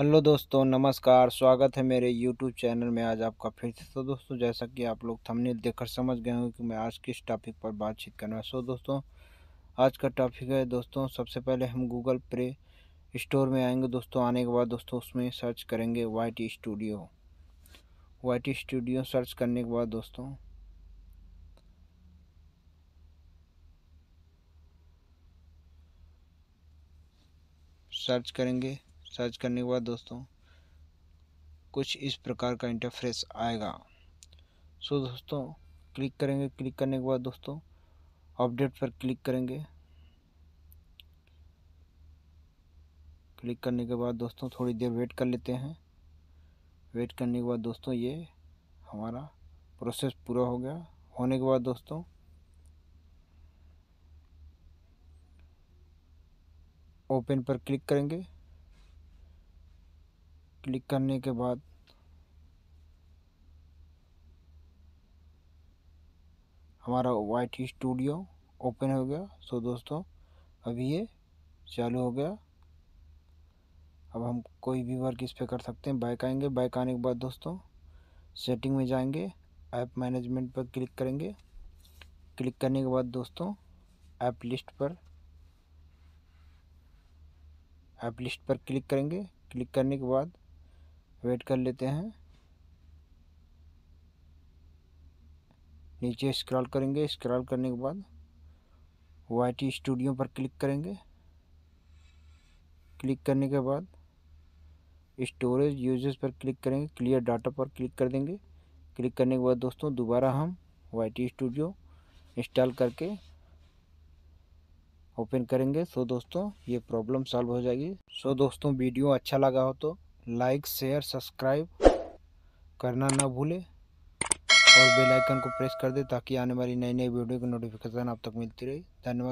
hello दोस्तों नमस्कार स्वागत है मेरे यूट्यूब चैनल में आज आपका फिर से तो दोस्तों जैसा कि आप लोग थंबनेल देखकर समझ गए होंगे कि मैं आज किस टॉपिक पर बातचीत करना है सो दोस्तों आज का टॉपिक है दोस्तों सबसे पहले हम गूगल प्ले स्टोर में आएंगे दोस्तों आने के बाद दोस्तों उसमें सर्च करेंगे Y T studio Y T studio search करने के बाद दोस्तों सर्च करेंगे सर्च करने के बाद दोस्तों कुछ इस प्रकार का इंटरफेस आएगा सो so, दोस्तों क्लिक करेंगे क्लिक करने के बाद दोस्तों अपडेट पर क्लिक करेंगे क्लिक करने के बाद दोस्तों थोड़ी देर वेट कर लेते हैं वेट करने के बाद दोस्तों ये हमारा प्रोसेस पूरा हो गया होने के बाद दोस्तों ओपन पर क्लिक करेंगे क्लिक करने के बाद हमारा वाइट स्टूडियो ओपन हो गया सो दोस्तों अभी ये चालू हो गया अब हम कोई भी वर्क इस पर कर सकते हैं बाइक आएंगे बाइक आने के बाद दोस्तों सेटिंग में जाएंगे ऐप मैनेजमेंट पर क्लिक करेंगे क्लिक करने के बाद दोस्तों ऐप लिस्ट पर ऐप लिस्ट पर क्लिक करेंगे क्लिक करने के बाद वेट कर लेते हैं नीचे स्क्रॉल करेंगे स्क्रॉल करने के बाद वाई स्टूडियो पर क्लिक करेंगे क्लिक करने के बाद स्टोरेज यूजेस पर क्लिक करेंगे क्लियर डाटा पर क्लिक कर देंगे क्लिक करने के बाद दोस्तों दोबारा हम वाई स्टूडियो इंस्टॉल करके ओपन करेंगे सो दोस्तों ये प्रॉब्लम सॉल्व हो जाएगी सो दोस्तों वीडियो अच्छा लगा हो तो लाइक शेयर सब्सक्राइब करना ना भूलें और बेल आइकन को प्रेस कर दे ताकि आने वाली नई नई वीडियो की नोटिफिकेशन आप तक मिलती रहे धन्यवाद